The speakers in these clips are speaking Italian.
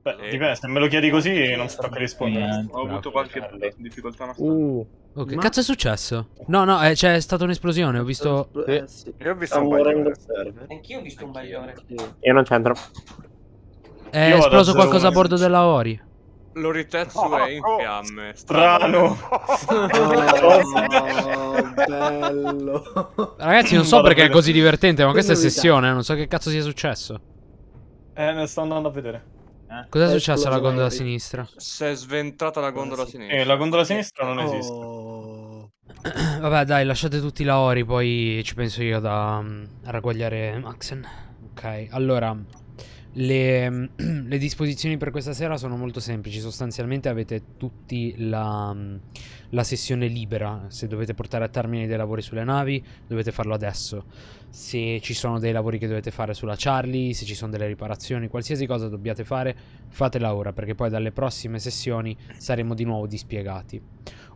Beh, eh, dipende, se me lo chiedi così non sarò che rispondere. Ho avuto qualche Carlo. difficoltà abbastanza. Uh, okay. Ma... Cazzo è successo? No, no, eh, c'è stata un'esplosione, ho visto... Eh, sì. Io ho visto Stavo un baglione. Anch'io ho visto un bagliore. Io non c'entro. È Io esploso qualcosa a bordo della Ori. L'oritetsu oh, è in fiamme. Oh, strano. strano. Oh, Ragazzi, non so Vado perché è così divertente, ma questa è sessione, non so che cazzo sia successo. Eh, ne sto andando a vedere. Eh? Cosa è eh, successo alla gondola sinistra? Si è sventata la gondola eh, sinistra. Eh, la gondola sinistra non oh. esiste. Vabbè, dai, lasciate tutti i lavori, poi ci penso io da, mm, a ragguagliare Maxen. Ok, allora... Le, le, disposizioni per questa sera sono molto semplici, sostanzialmente avete tutti la, mm, la, sessione libera, se dovete portare a termine dei lavori sulle navi dovete farlo adesso, se ci sono dei lavori che dovete fare sulla Charlie, se ci sono delle riparazioni, qualsiasi cosa dobbiate fare fatela ora perché poi dalle prossime sessioni saremo di nuovo dispiegati.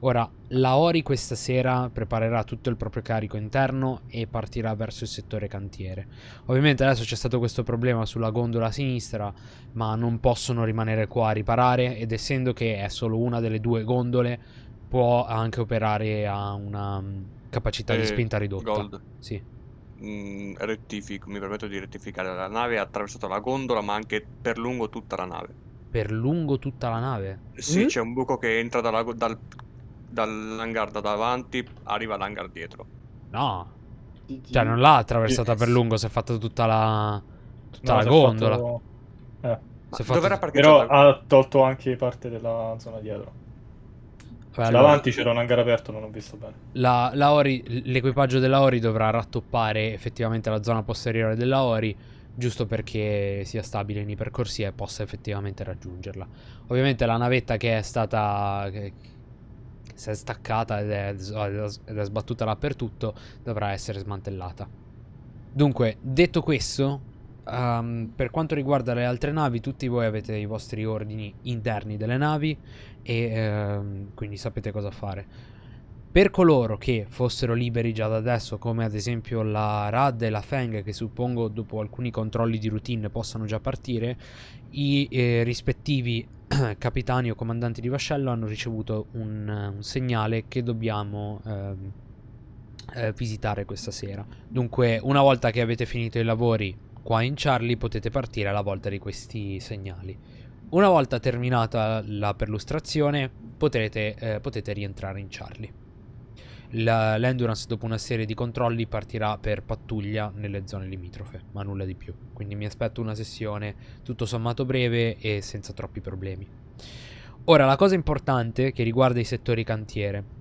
Ora, Laori questa sera preparerà tutto il proprio carico interno e partirà verso il settore cantiere. Ovviamente adesso c'è stato questo problema sulla gondola sinistra, ma non possono rimanere qua a riparare ed essendo che è solo una delle due gondole, può anche operare a una mm, capacità eh, di spinta ridotta. Gold. Sì. Mm, rettifico, mi permetto di rettificare, la nave ha attraversato la gondola ma anche per lungo tutta la nave. Per lungo tutta la nave? Sì, mm? c'è un buco che entra dalla, dal dall'hangar da davanti arriva all'hangar dietro. No. Cioè non l'ha attraversata yes. per lungo, si è fatta tutta la, tutta no, la gondola. Fatto... Eh. fatto... Però ha tolto anche parte della zona dietro. Beh, cioè, allora... Davanti c'era un hangar aperto, non ho visto bene. La, la Ori, l'equipaggio della Ori dovrà rattoppare effettivamente la zona posteriore della Ori, giusto perché sia stabile nei percorsi e possa effettivamente raggiungerla. Ovviamente la navetta che è stata, se è staccata ed è, ed è sbattuta dappertutto, dovrà essere smantellata. Dunque, detto questo, Um, per quanto riguarda le altre navi, tutti voi avete i vostri ordini interni delle navi e uh, quindi sapete cosa fare. Per coloro che fossero liberi già da adesso, come ad esempio la Rad e la Feng, che suppongo dopo alcuni controlli di routine possano già partire, i eh, rispettivi capitani o comandanti di vascello hanno ricevuto un, un segnale che dobbiamo ehm, eh, visitare questa sera. Dunque, una volta che avete finito i lavori qua in Charlie, potete partire alla volta di questi segnali. Una volta terminata la perlustrazione, potrete, eh, potete rientrare in Charlie l'endurance dopo una serie di controlli partirà per pattuglia nelle zone limitrofe, ma nulla di più. Quindi mi aspetto una sessione tutto sommato breve e senza troppi problemi. Ora, la cosa importante che riguarda i settori cantiere.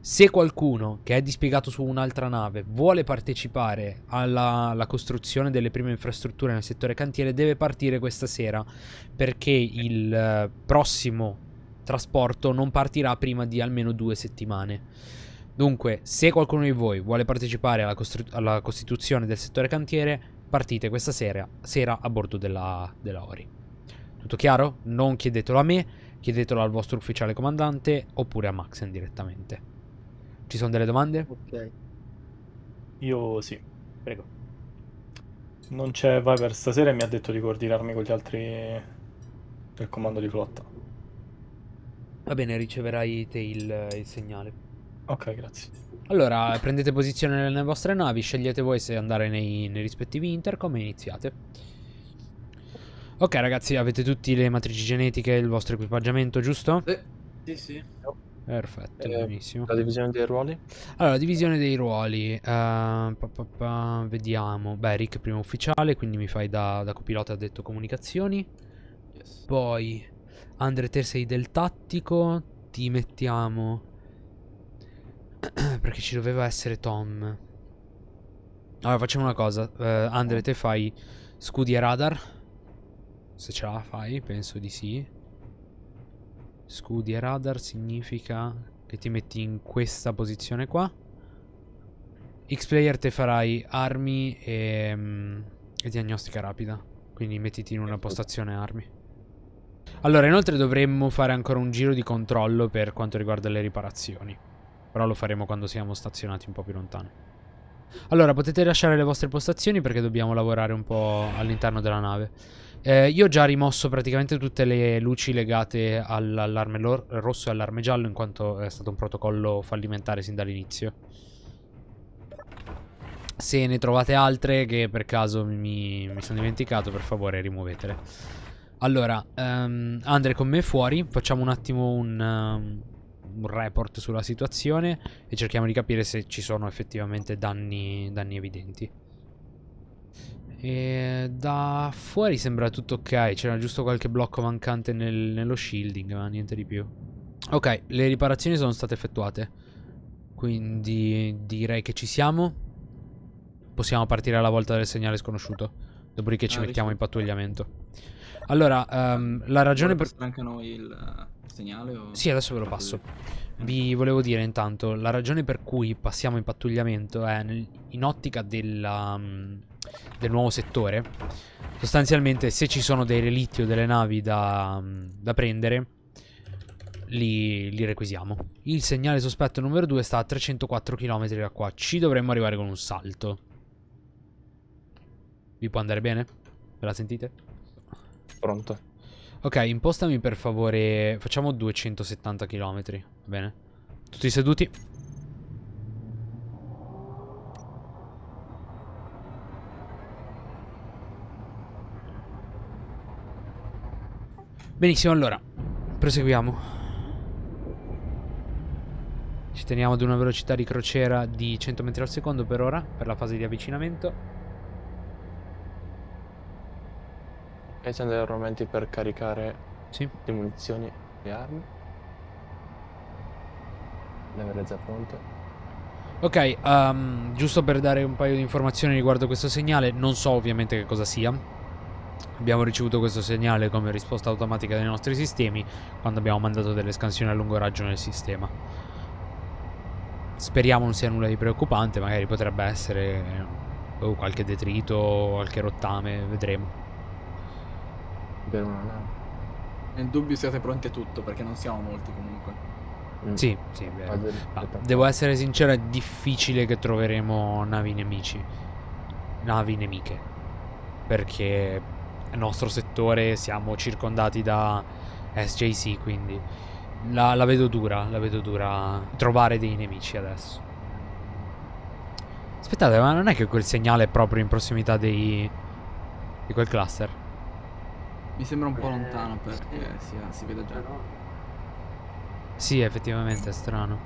Se qualcuno che è dispiegato su un'altra nave vuole partecipare alla, alla, costruzione delle prime infrastrutture nel settore cantiere, deve partire questa sera perché il eh, prossimo trasporto non partirà prima di almeno due settimane Dunque, se qualcuno di voi vuole partecipare alla, alla costituzione del settore cantiere, partite questa sera, sera a bordo della, della Ori. Tutto chiaro? Non chiedetelo a me, chiedetelo al vostro ufficiale comandante oppure a Maxen direttamente. Ci sono delle domande? Ok. Io sì, prego. Non c'è Viper stasera e mi ha detto di coordinarmi con gli altri del comando di flotta. Va bene, riceverai te il, il segnale. Ok, grazie. Allora, prendete posizione nelle vostre navi, scegliete voi se andare nei, nei rispettivi intercom e iniziate. Ok ragazzi, avete tutti le matrici genetiche e il vostro equipaggiamento, giusto? Sì, sì. Perfetto, eh, benissimo. La divisione dei ruoli? Allora, divisione dei ruoli. Uh, pa, pa, pa, vediamo. Beh, Rick primo ufficiale, quindi mi fai da, da copilota, ha detto comunicazioni. Yes. Poi, Andre te sei del tattico, ti mettiamo Perché ci doveva essere Tom. Allora facciamo una cosa. Uh, Andre, oh. te fai scudi e radar. Se ce la fai, penso di sì. Scudi e radar significa che ti metti in questa posizione qua. X-Player te farai armi e, um, e diagnostica rapida. Quindi mettiti in una ecco. postazione armi. Allora, inoltre dovremmo fare ancora un giro di controllo per quanto riguarda le riparazioni. Però lo faremo quando siamo stazionati un po' più lontano. Allora, potete lasciare le vostre postazioni perché dobbiamo lavorare un po' all'interno della nave. Eh, io ho già rimosso praticamente tutte le luci legate all'allarme rosso e allarme giallo in quanto è stato un protocollo fallimentare sin dall'inizio. Se ne trovate altre che per caso mi, mi sono dimenticato, per favore rimuovetele. Allora, um, Andre con me fuori, facciamo un attimo un... Um, un report sulla situazione e cerchiamo di capire se ci sono effettivamente danni, danni evidenti. E da fuori sembra tutto ok, c'era giusto qualche blocco mancante nel, nello shielding, ma niente di più. Ok, le riparazioni sono state effettuate, quindi direi che ci siamo. Possiamo partire alla volta del segnale sconosciuto, dopodiché ci ah, mettiamo in pattugliamento. Allora, um, la ragione per... anche noi il eh, segnale? O... Sì, adesso ve lo passo. Vi volevo dire intanto, la ragione per cui passiamo in pattugliamento è nel, in ottica della, mm, del nuovo settore. Sostanzialmente se ci sono dei relitti o delle navi da, mm, da prendere, li, li, requisiamo. Il segnale sospetto numero 2 sta a 304 km da qua. Ci dovremmo arrivare con un salto. Vi può andare bene? Ve la sentite? Pronto. Ok, impostami per favore... Facciamo 270 km, va bene? Tutti seduti. Benissimo, allora, proseguiamo. Ci teniamo ad una velocità di crociera di 100 m al secondo per ora, per la fase di avvicinamento. E c'è degli armamenti per caricare sì. le munizioni, e le armi. Le avere già pronte. Ok, um, giusto per dare un paio di informazioni riguardo questo segnale, non so ovviamente che cosa sia. Abbiamo ricevuto questo segnale come risposta automatica dai nostri sistemi quando abbiamo mandato delle scansioni a lungo raggio nel sistema. Speriamo non sia nulla di preoccupante, magari potrebbe essere oh, qualche detrito, qualche rottame, vedremo. Beh, Nel dubbio siate pronti a tutto perché non siamo molti comunque. Mm. Sì, sì, vero. Ah, ah, ma devo essere sincero, è difficile che troveremo navi nemici. Navi nemiche. Perché nel nostro settore siamo circondati da SJC, quindi la, la vedo dura, la vedo dura trovare dei nemici adesso. Aspettate, ma non è che quel segnale è proprio in prossimità dei... di quel cluster? Mi sembra un po' lontano eh, perché sì, si vede già. Eh, sì, effettivamente è strano.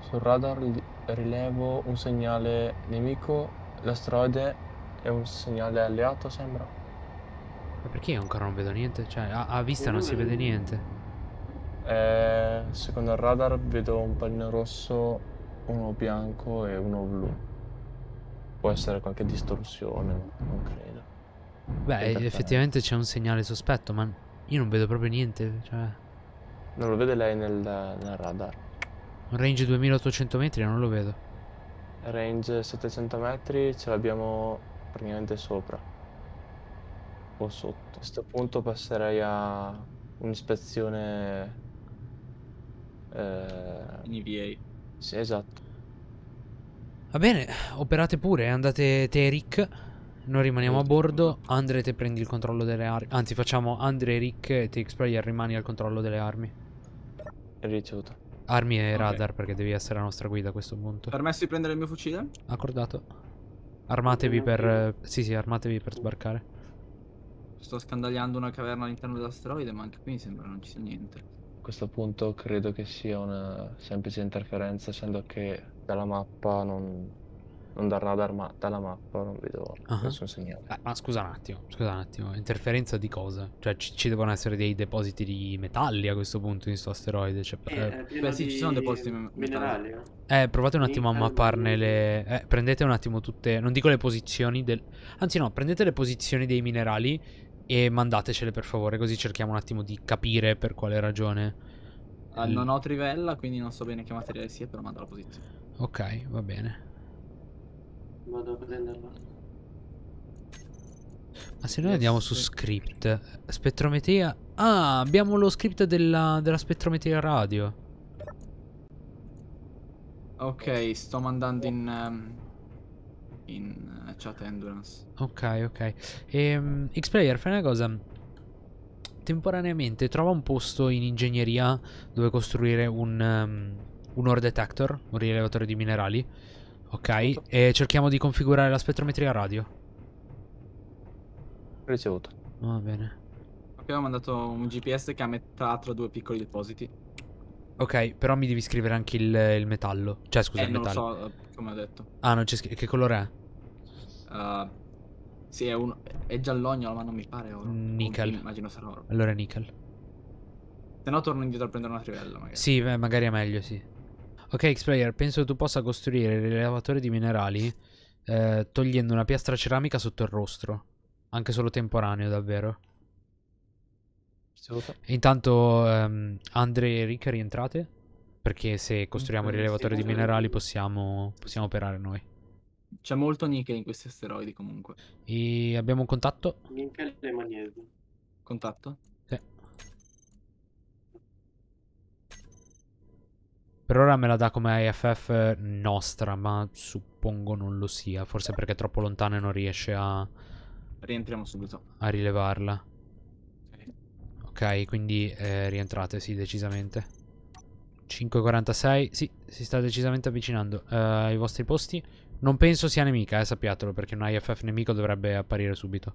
Sul radar rilevo un segnale nemico, l'asteroide è un segnale alleato, sembra. Ma perché io ancora non vedo niente? Cioè, a, a vista non si vede niente. Eh, secondo il radar vedo un pallino rosso, uno bianco e uno blu. Può essere qualche distorsione, non credo. Beh, effettivamente c'è un segnale sospetto, ma io non vedo proprio niente. Cioè... Non lo vede lei nel, nel radar. range 2800 metri non lo vedo. Range 700 metri ce l'abbiamo praticamente sopra. O sotto. A questo punto passerei a un'ispezione... Eh... In EVA. Sì, esatto. Va bene, operate pure, andate Teric. Noi rimaniamo a bordo. Andre te prendi il controllo delle armi. Anzi, facciamo Andre, Rick e TX Player rimani al controllo delle armi. Ricevuto. Armi e okay. radar perché devi essere la nostra guida a questo punto. Permesso di prendere il mio fucile? Accordato. Armatevi per... Eh, sì, sì, armatevi per sbarcare. Sto scandagliando una caverna all'interno dell'asteroide, ma anche qui mi sembra non ci sia niente. A questo punto credo che sia una semplice interferenza, essendo che dalla mappa non, non dalla, dalla mappa non vedo uh-huh. nessun segnale. Ah, ma scusa un attimo, scusa un attimo, interferenza di cosa? Cioè ci, ci devono essere dei depositi di metalli a questo punto in sto asteroide? Cioè, eh, eh, beh sì, ci sono depositi di minerali. Metalli. Eh. eh, provate un attimo a mapparne le... Eh, prendete un attimo tutte... Non dico le posizioni del... Anzi no, prendete le posizioni dei minerali e mandatecele per favore, così cerchiamo un attimo di capire per quale ragione. Ah, non mm. ho trivella, quindi non so bene che materiale sia, però mando la posizione. Ok, va bene. Vado a prenderla. Ma se noi yes, andiamo su script, spettrometria... Ah, abbiamo lo script della, della spettrometria radio. Ok, sto mandando in... Um, in uh, chat endurance. Ok, ok. Ehm, X-Player, fai una cosa temporaneamente trova un posto in ingegneria dove costruire un, um, un ore detector, un rilevatore di minerali. Ok, e cerchiamo di configurare la spettrometria radio. Ricevuto. Va ah, bene. Abbiamo mandato un GPS che ha metà tra due piccoli depositi. Ok, però mi devi scrivere anche il, il metallo. Cioè, scusa, eh, il metallo. Non lo so, eh, come ho detto. Ah, non c'è scritto. Che colore è? Uh, sì, è, un... è giallognolo, ma non mi pare oro. Mm, nickel. Un... Immagino sarà oro. Allora è nickel. Se no torno indietro a prendere una trivella, magari. Sì, beh, magari è meglio, sì. Ok, Xplayer, penso che tu possa costruire il rilevatore di minerali eh, togliendo una piastra ceramica sotto il rostro. Anche solo temporaneo, davvero. E intanto, ehm, Andre e Rick, rientrate? Perché se costruiamo il rilevatore di minerali possiamo, possiamo operare noi. C'è molto nickel in questi asteroidi comunque. E abbiamo un contatto? Nickel e magnesio. Contatto? Per ora me la dà come AFF nostra, ma suppongo non lo sia. Forse perché è troppo lontana e non riesce a... Rientriamo subito. A rilevarla. Ok, quindi eh, rientrate, sì, decisamente. 5.46, sì, si sta decisamente avvicinando uh, ai vostri posti. Non penso sia nemica, eh, sappiatelo, perché un IFF nemico dovrebbe apparire subito.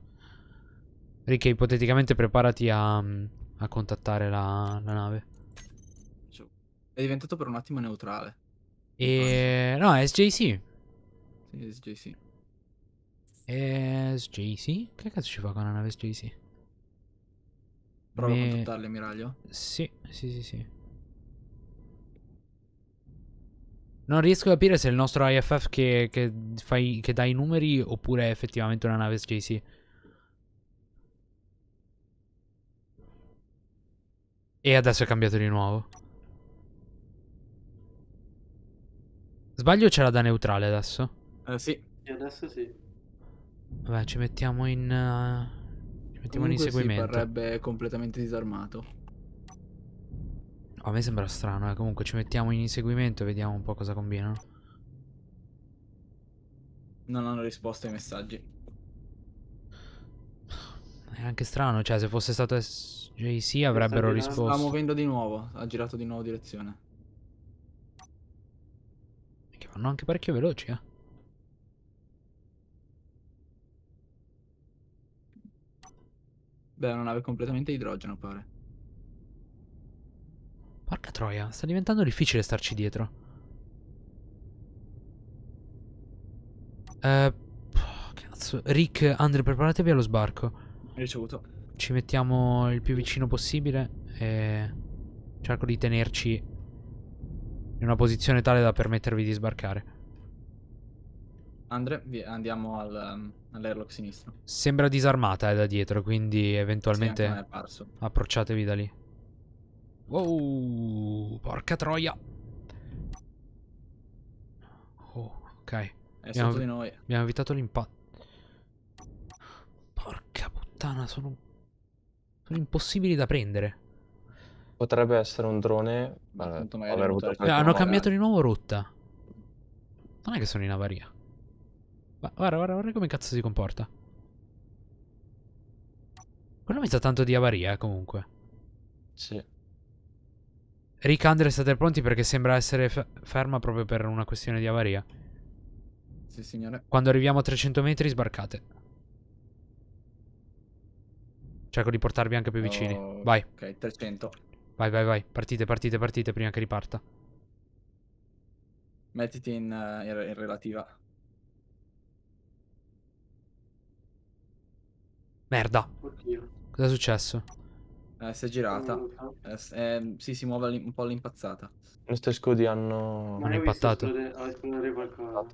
Rick, ipoteticamente preparati a, a contattare la, la nave. È diventato per un attimo neutrale. E... No, SJC. Sì, SJC. SJC? Che cazzo ci fa con la nave SJC? Prova Me... a contattarli, ammiraglio. Sì, sì, sì, sì. Non riesco a capire se è il nostro IFF che, che, fai, che dà i numeri oppure è effettivamente una nave SJC. E adesso è cambiato di nuovo. Sbaglio ce l'ha da neutrale adesso? Eh, sì. E adesso sì. Vabbè, ci mettiamo in... Uh, ci mettiamo Comunque in inseguimento. Sì, parrebbe completamente disarmato. Oh, a me sembra strano, eh. Comunque ci mettiamo in inseguimento e vediamo un po' cosa combinano. Non hanno risposto ai messaggi. È anche strano, cioè se fosse stato JC avrebbero risposto. Sta muovendo di nuovo, ha girato di nuovo direzione vanno anche parecchio veloci, eh. Beh, è una nave completamente idrogeno, pare. Porca troia, sta diventando difficile starci dietro. Eh, cazzo. Rick, Andre, preparatevi allo sbarco. Ricevuto. Ci mettiamo il più vicino possibile e cerco di tenerci in una posizione tale da permettervi di sbarcare. Andre, andiamo al, um, all'airlock sinistro. Sembra disarmata eh, da dietro, quindi eventualmente sì, approcciatevi da lì. Wow, porca troia. Oh, ok. È abbiamo, sotto di noi. Abbiamo evitato l'impatto. Porca puttana, sono... Sono impossibili da prendere. Potrebbe essere un drone. Vabbè, avuto eh, hanno cambiato di nuovo rotta. Non è che sono in avaria. Ma guarda, guarda, guarda come cazzo si comporta. Quello mi sa tanto di avaria, comunque. Sì. Rick Andre state pronti perché sembra essere ferma proprio per una questione di avaria. Sì, signore. Quando arriviamo a 300 metri sbarcate. Cerco di portarvi anche più vicini. Oh, Vai. Ok, 300. Vai, vai, vai. Partite, partite, partite prima che riparta. Mettiti in, eh, in, relativa. Merda. Oddio. Cosa è successo? Eh, si è girata. Eh, eh, sì, si muove un po' all'impazzata. I nostri scudi hanno... hanno impattato. Esplodere, ah,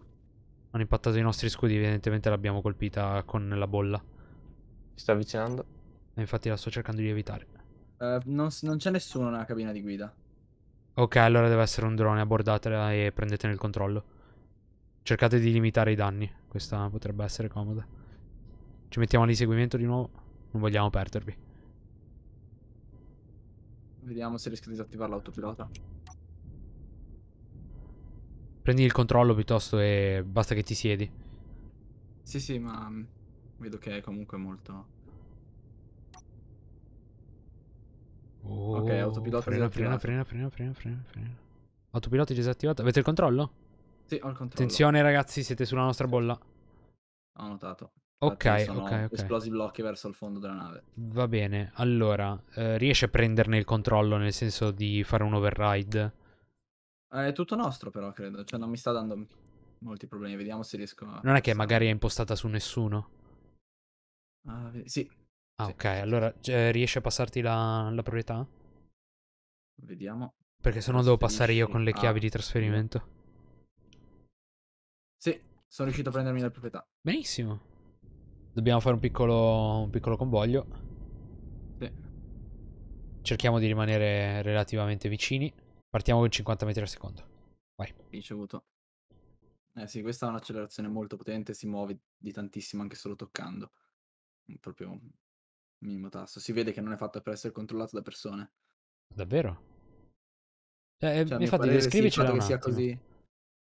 hanno impattato i nostri scudi, evidentemente l'abbiamo colpita con la bolla. Si sta avvicinando. E infatti la sto cercando di evitare. Eh, non, non c'è nessuno nella cabina di guida. Ok, allora deve essere un drone, abbordatela e prendetene il controllo. Cercate di limitare i danni, questa potrebbe essere comoda. Ci mettiamo all'inseguimento di nuovo, non vogliamo perdervi. Vediamo se riesco a disattivare l'autopilota. Prendi il controllo piuttosto e basta che ti siedi. Sì, sì, ma mm, vedo che è comunque molto Oh, ok, autopilota frena, frena, frena, frena, frena, frena, frena. Autopilota disattivato. Avete il controllo? Sì, ho il controllo. Attenzione ragazzi, siete sulla nostra bolla. Ho notato. ok, ok, ok. Esplosi blocchi verso il fondo della nave. Va bene, allora, eh, riesci a prenderne il controllo nel senso di fare un override? Eh, è tutto nostro però, credo. Cioè non mi sta dando molti problemi. Vediamo se riesco a... Non è che magari è impostata su nessuno? Uh, sì, Ah, sì. ok. Allora eh, riesci a passarti la, la proprietà? Vediamo. Perché se no devo passare io con le chiavi ah. di trasferimento. Sì, sono riuscito a prendermi la proprietà. Benissimo. Dobbiamo fare un piccolo, un piccolo convoglio. Sì. Cerchiamo di rimanere relativamente vicini. Partiamo con 50 metri al secondo. Vai. Ricevuto. Eh sì, questa ha un'accelerazione molto potente, si muove di tantissimo anche solo toccando. Proprio minimo tasso. Si vede che non è fatto per essere controllato da persone. Davvero? Cioè, eh, cioè, infatti, descrivicela sì, che sia così.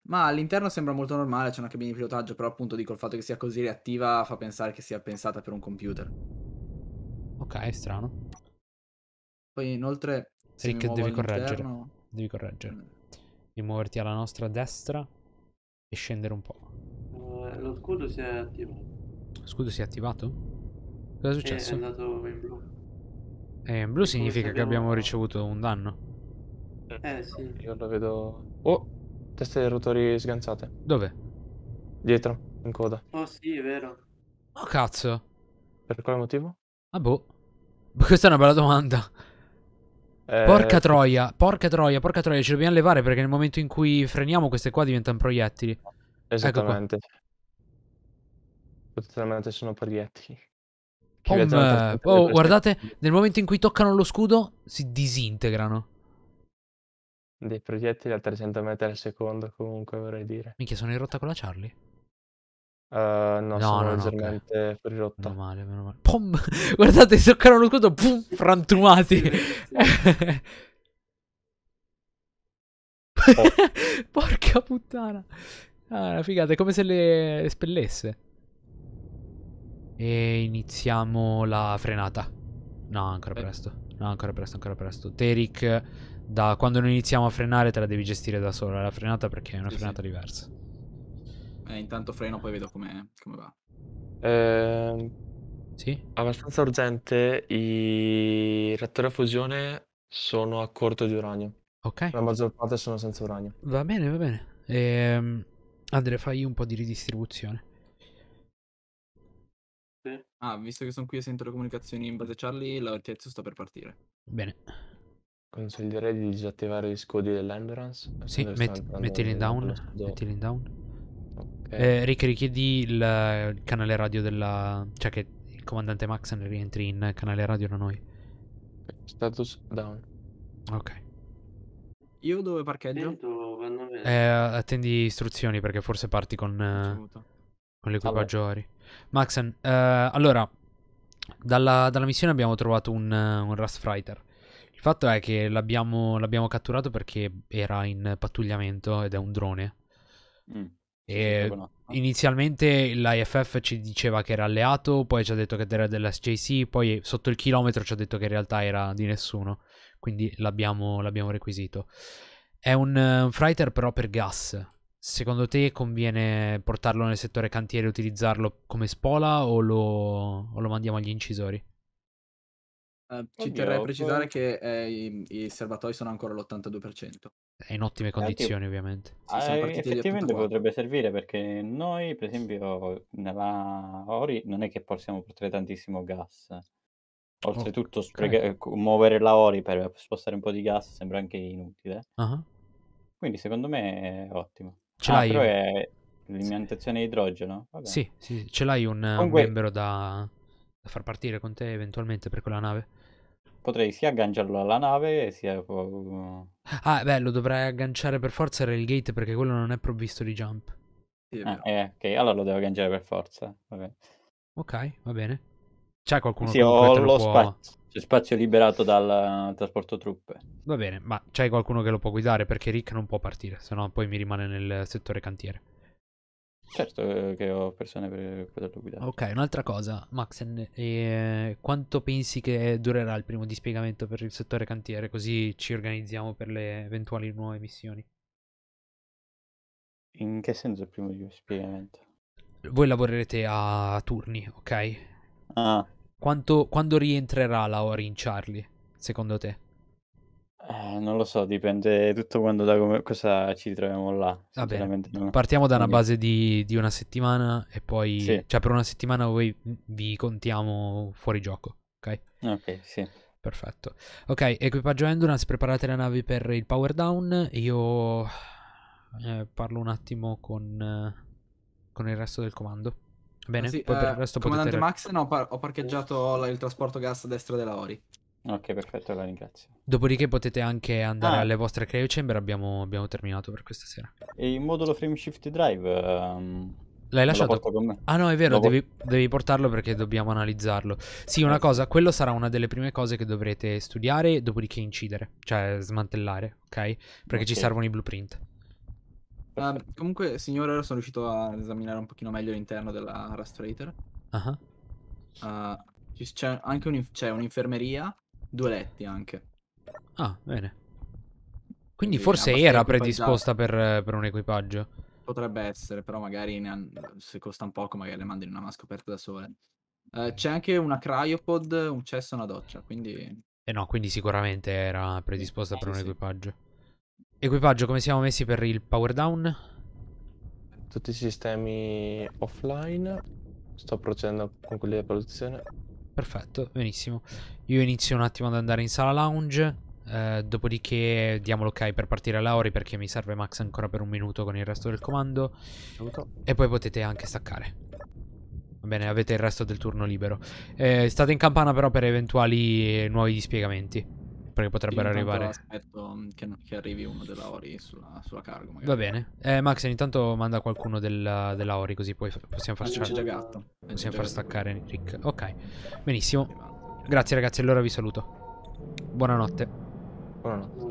Ma all'interno sembra molto normale, c'è una cabina di pilotaggio, però appunto dico il fatto che sia così reattiva fa pensare che sia pensata per un computer. Ok, strano. Poi inoltre... Rick, devi correggere. Interno... Devi correggere. Mm. muoverti alla nostra destra e scendere un po'. Eh, lo scudo si è attivato. Lo scudo si è attivato? Cosa è successo? È andato in blu. E eh, in blu significa che abbiamo... ricevuto un danno. Eh sì. Io lo vedo... Oh, teste dei rotori sganciate. Dove? Dietro, in coda. Oh sì, è vero. Oh cazzo. Per quale motivo? Ah boh. Questa è una bella domanda. Eh, porca troia, porca troia, porca troia, ce dobbiamo levare perché nel momento in cui freniamo queste qua diventano proiettili. Ecco Esattamente. Ecco Esattamente sono proiettili. Pom, eh, oh, guardate, nel momento in cui toccano lo scudo si disintegrano. Dei proiettili a 300 metri al secondo comunque vorrei dire. Minchia, sono in rotta con la Charlie? Uh, no, no, sono no, leggermente no, okay. fuori rotta. Meno male, meno male. Pom! Guardate, si toccano lo scudo, pum, frantumati. Porca puttana. Ah, figata, è come se le, le spellesse. E iniziamo la frenata. No, ancora Beh. presto. No, ancora presto, ancora presto. Terik, da quando noi iniziamo a frenare te la devi gestire da sola la frenata perché è una sì, frenata sì. diversa. Eh, intanto freno, poi vedo come, come va. Eh, sì? Abbastanza urgente, i reattori a fusione sono a corto di uranio. Ok. La maggior parte sono senza uranio. Va bene, va bene. Ehm, Andre, fai un po' di ridistribuzione. Ah, visto che sono qui e sento le comunicazioni in base a Charlie, l'Ortiezzo sta per partire. Bene. Consiglierei di disattivare gli scudi dell'endurance. Sì, met mettili in down. Mettili in down. Okay. Eh, Rick, richiedi il, canale radio della... Cioè che il comandante Max rientri in canale radio da noi. Status down. Ok. Io dove parcheggio? Sento, eh, attendi istruzioni perché forse parti con... Eh... Con l'equipaggiori. Maxen, eh, allora, dalla, dalla, missione abbiamo trovato un, eh, un Rust Frighter. Il fatto è che l'abbiamo, catturato perché era in pattugliamento ed è un drone. Mm. E inizialmente l'IFF ci diceva che era alleato, poi ci ha detto che era dell'SJC, poi sotto il chilometro ci ha detto che in realtà era di nessuno, quindi l'abbiamo, requisito. È un, eh, un, freighter però per gas, Secondo te conviene portarlo nel settore cantiere e utilizzarlo come spola o lo, o lo mandiamo agli incisori? Uh, ci Oddio, terrei a boh. precisare poi... che eh, i, i, serbatoi sono ancora all'82%. È eh, in ottime eh, condizioni, eh, ovviamente. Sì, eh, effettivamente potrebbe servire perché noi, per esempio, nella Ori non è che possiamo portare tantissimo gas. Oltretutto, oh, okay. muovere la Ori per spostare un po' di gas sembra anche inutile. Uh -huh. Quindi, secondo me, è ottimo. Ce ah, l'hai... però è l'immiantazione sì. idrogeno? Vabbè. Sì, sì, ce l'hai un, Comunque... un membro da, da, far partire con te eventualmente per quella nave? Potrei sia agganciarlo alla nave sia... Ah, beh, lo dovrei agganciare per forza al gate perché quello non è provvisto di jump. Sì, ah, eh, ok, allora lo devo agganciare per forza. Vabbè. Ok, va bene. C'è qualcuno sì, che lo, lo può... spazio c'è spazio liberato dal eh, trasporto truppe. Va bene, ma c'è qualcuno che lo può guidare perché Rick non può partire, se no poi mi rimane nel settore cantiere. Certo eh, che ho persone per poterlo guidare. Ok, un'altra cosa, Maxen, eh, quanto pensi che durerà il primo dispiegamento per il settore cantiere, così ci organizziamo per le eventuali nuove missioni? In che senso il primo dispiegamento? Voi lavorerete a turni, ok? Ah. Quanto, quando rientrerà la Ori in Charlie, secondo te? Eh, non lo so, dipende tutto quando da come, cosa ci troviamo là. Vabbè, no. Partiamo da una base di, di una settimana e poi... Sì. Cioè per una settimana voi vi contiamo fuori gioco, ok? Ok, sì. Perfetto. Ok, equipaggio Endurance, preparate le navi per il power down. Io eh, parlo un attimo con, eh, con il resto del comando. Bene, sì, poi eh, per il eh, resto Comandante potete... Max, no, par- ho parcheggiato la- il trasporto gas a destra della Ori. Ok, perfetto, la ringrazio. Dopodiché potete anche andare ah. alle vostre cryo chamber, abbiamo, abbiamo, terminato per questa sera. E il modulo frameshift drive... Um... L'hai lasciato? con me. Ah no, è vero, devi, devi, portarlo perché dobbiamo analizzarlo. Sì, una eh. cosa, quello sarà una delle prime cose che dovrete studiare, dopodiché incidere, cioè smantellare, ok? Perché okay. ci servono i blueprint. Um, comunque, signore, ora sono riuscito a esaminare un pochino meglio l'interno della Rastrator. Uh-huh. Uh, ah, c'è anche un, c'è un'infermeria, due letti anche. Ah, bene. Quindi, Quindi forse era predisposta per, per, un equipaggio. Potrebbe essere, però magari han... se costa un poco magari le mandi in una masca aperta da sole. Uh, c'è anche una cryopod, un cesso e una doccia, quindi... Eh no, quindi sicuramente era predisposta eh, per un sì. equipaggio. Equipaggio, come siamo messi per il power down? Tutti i sistemi offline. Sto procedendo con quelli di produzione. Perfetto, benissimo. Io inizio un attimo ad andare in sala lounge. Eh, dopodiché diamo l'ok per partire a Lauri perché mi serve Max ancora per un minuto con il resto del comando. Saluto. E poi potete anche staccare. Va bene, avete il resto del turno libero. Eh, state in campana però per eventuali nuovi dispiegamenti perché potrebbero sì, arrivare. Aspetto mm, che, che, arrivi uno della Ori sulla, sulla cargo. Magari. Va bene. Eh, Max, intanto manda qualcuno della, della Ori, così poi possiamo farci. c'è c'è gatto. Possiamo far staccare Rick. Ok, benissimo. Grazie ragazzi, allora vi saluto. Buonanotte. Buonanotte.